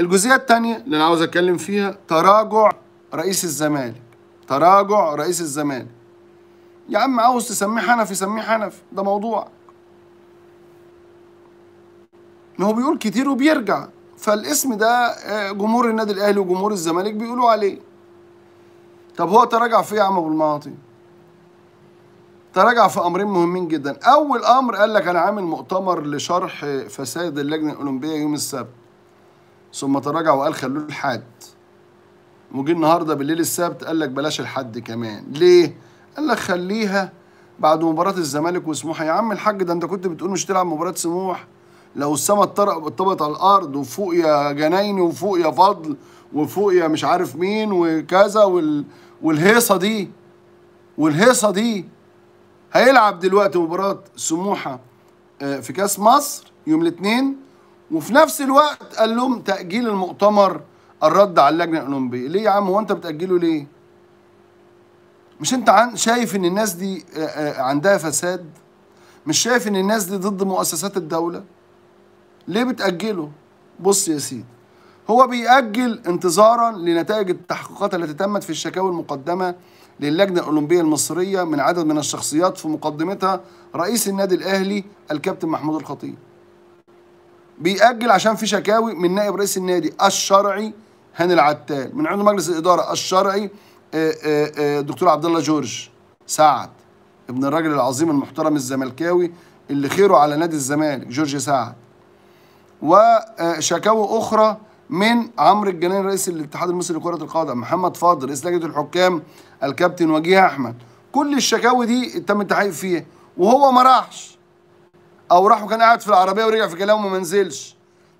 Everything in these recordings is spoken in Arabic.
الجزئيه الثانيه اللي انا عاوز اتكلم فيها تراجع رئيس الزمالك تراجع رئيس الزمالك يا عم عاوز تسميه حنفي سميه حنفي ده موضوع ما هو بيقول كتير وبيرجع فالاسم ده آه، جمهور النادي الاهلي وجمهور الزمالك بيقولوا عليه طب هو تراجع في ايه يا عم ابو المعاطي تراجع في امرين مهمين جدا اول امر قال لك انا عامل مؤتمر لشرح فساد اللجنه الاولمبيه يوم السبت ثم تراجع وقال خلوه الحد وجي النهارده بالليل السبت قال لك بلاش الحد كمان ليه؟ قال لك خليها بعد مباراة الزمالك وسموحة يا عم الحاج ده انت كنت بتقول مش تلعب مباراة سموح لو السما اتطبقت على الارض وفوق يا جنايني وفوق يا فضل وفوق يا مش عارف مين وكذا وال... والهيصة دي والهيصة دي هيلعب دلوقتي مباراة سموحة آه، في كاس مصر يوم الاثنين وفي نفس الوقت قال لهم تأجيل المؤتمر الرد على اللجنة الأولمبية ليه يا عم هو أنت بتأجله ليه؟ مش أنت عن شايف إن الناس دي عندها فساد؟ مش شايف إن الناس دي ضد مؤسسات الدولة؟ ليه بتأجله؟ بص يا سيدي هو بيأجل انتظارا لنتائج التحقيقات التي تمت في الشكاوي المقدمة للجنة الأولمبية المصرية من عدد من الشخصيات في مقدمتها رئيس النادي الأهلي الكابتن محمود الخطيب بيأجل عشان في شكاوي من نائب رئيس النادي الشرعي هاني العتال من عضو مجلس الإدارة الشرعي آه، آه، آه، دكتور عبد الله جورج سعد ابن الراجل العظيم المحترم الزملكاوي اللي خيره على نادي الزمالك جورج سعد وشكاوى أخرى من عمرو الجناني رئيس الاتحاد المصري لكرة القدم محمد فاضل رئيس لجنة الحكام الكابتن وجيه أحمد كل الشكاوي دي تم التحقيق فيها وهو ما راحش او راح وكان قاعد في العربيه ورجع في كلامه وما نزلش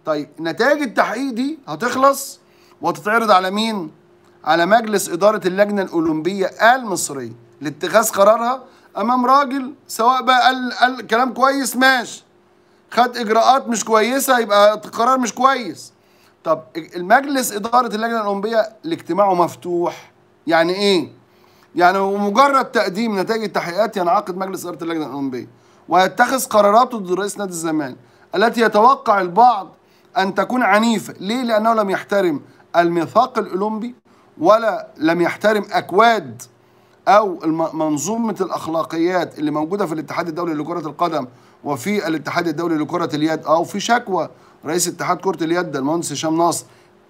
طيب نتائج التحقيق دي هتخلص وتتعرض على مين على مجلس اداره اللجنه الاولمبيه المصريه لاتخاذ قرارها امام راجل سواء بقى قال, قال كلام كويس ماشي خد اجراءات مش كويسه يبقى قرار مش كويس طب المجلس اداره اللجنه الاولمبيه لاجتماعه مفتوح يعني ايه يعني ومجرد تقديم نتائج التحقيقات ينعقد مجلس اداره اللجنه الاولمبيه ويتخذ قراراته ضد رئيس نادي الزمالك التي يتوقع البعض أن تكون عنيفة ليه؟ لأنه لم يحترم الميثاق الأولمبي ولا لم يحترم أكواد أو منظومة الأخلاقيات اللي موجودة في الاتحاد الدولي لكرة القدم وفي الاتحاد الدولي لكرة اليد أو في شكوى رئيس اتحاد كرة اليد المهندس هشام ناصر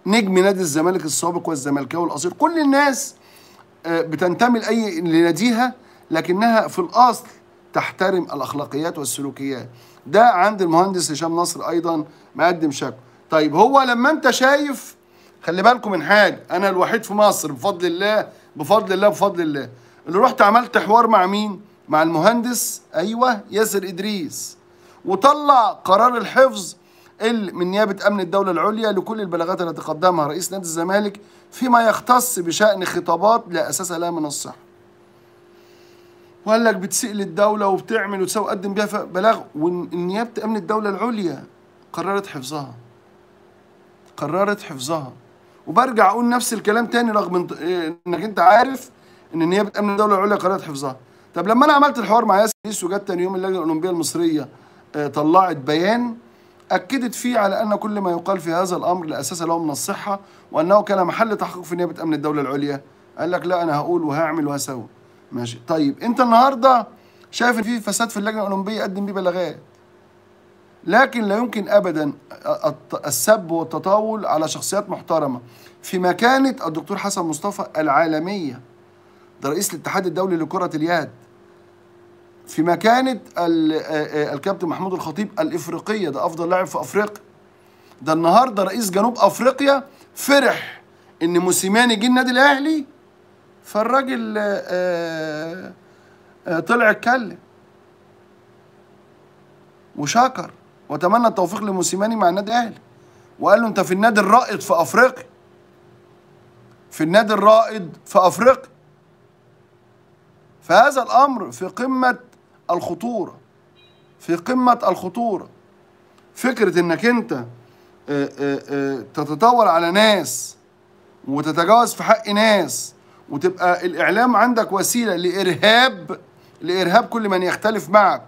نجم نادي الزمالك السابق والزملكاوي الأصيل كل الناس آه، بتنتمي لأي لناديها لكنها في الأصل تحترم الاخلاقيات والسلوكيات ده عند المهندس هشام نصر ايضا مقدم شكوى طيب هو لما انت شايف خلي بالكم من حاجه انا الوحيد في مصر بفضل الله بفضل الله بفضل الله اللي رحت عملت حوار مع مين مع المهندس ايوه ياسر ادريس وطلع قرار الحفظ من نيابه امن الدوله العليا لكل البلاغات التي قدمها رئيس نادي الزمالك فيما يختص بشان خطابات لا اساس لها من الصحه وقال لك بتسئل الدولة وبتعمل وتسوي قدم بيها بلاغ والنيابة أمن الدولة العليا قررت حفظها قررت حفظها وبرجع أقول نفس الكلام تاني رغم إنك أنت عارف إن نيابة أمن الدولة العليا قررت حفظها طب لما أنا عملت الحوار مع ياسر إيس وجت تاني يوم اللجنة الأولمبية المصرية آه، طلعت بيان أكدت فيه على أن كل ما يقال في هذا الأمر لا أساس له من الصحة وأنه كان محل تحقيق في نيابة أمن الدولة العليا قال لك لا أنا هقول وهعمل وهسوي ماشي طيب انت النهارده شايف ان في فساد في اللجنه الاولمبيه قدم بيه بلاغات لكن لا يمكن ابدا السب والتطاول على شخصيات محترمه في مكانه الدكتور حسن مصطفى العالميه ده رئيس الاتحاد الدولي لكره اليد في مكانه الكابتن محمود الخطيب الافريقيه ده افضل لاعب في افريقيا ده النهارده رئيس جنوب افريقيا فرح ان موسيماني جه النادي الاهلي فالراجل آه، آه، آه، طلع اتكلم وشكر وتمنى التوفيق لموسيماني مع النادي الاهلي وقال له انت في النادي الرائد في افريقيا في النادي الرائد في افريقيا فهذا الامر في قمه الخطوره في قمه الخطوره فكره انك انت تتطاول على ناس وتتجاوز في حق ناس وتبقى الاعلام عندك وسيله لارهاب لارهاب كل من يختلف معك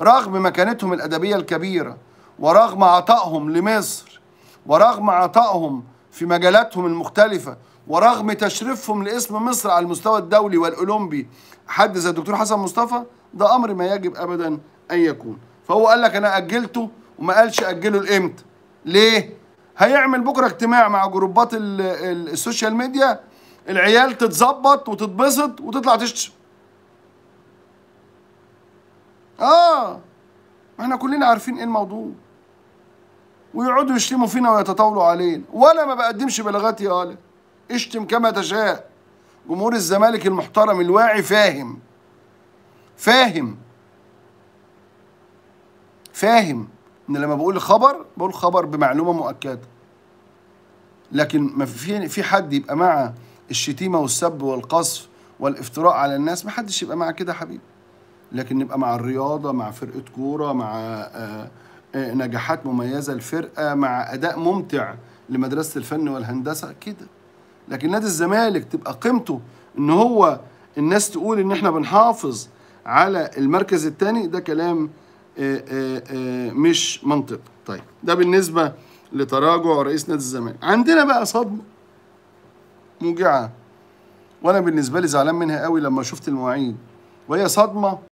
رغم مكانتهم الادبيه الكبيره ورغم عطائهم لمصر ورغم عطائهم في مجالاتهم المختلفه ورغم تشريفهم لاسم مصر على المستوى الدولي والاولمبي حد زي الدكتور حسن مصطفى ده امر ما يجب ابدا ان يكون فهو قال لك انا اجلته وما قالش اجله لامتى ليه هيعمل بكره اجتماع مع جروبات السوشيال ميديا العيال تتظبط وتتبسط وتطلع تشتي اه ما احنا كلنا عارفين ايه الموضوع ويقعدوا يشتموا فينا ويتطاولوا علينا وانا ما بقدمش بلاغات يا قال اشتم كما تشاء جمهور الزمالك المحترم الواعي فاهم فاهم فاهم ان لما بقول خبر بقول خبر بمعلومه مؤكده لكن ما في في حد يبقى مع الشتيمه والسب والقصف والافتراء على الناس ما حدش يبقى مع كده حبيبي لكن نبقى مع الرياضه مع فرقه كوره مع آه، آه، نجاحات مميزه الفرقه مع اداء ممتع لمدرسه الفن والهندسه كده لكن نادي الزمالك تبقى قيمته ان هو الناس تقول ان احنا بنحافظ على المركز الثاني ده كلام آه، مش منطقي طيب ده بالنسبه لتراجع رئيس نادي الزمالك عندنا بقى صدمه موجعة وأنا بالنسبة لي زعلان منها قوي لما شفت المواعيد وهي صدمة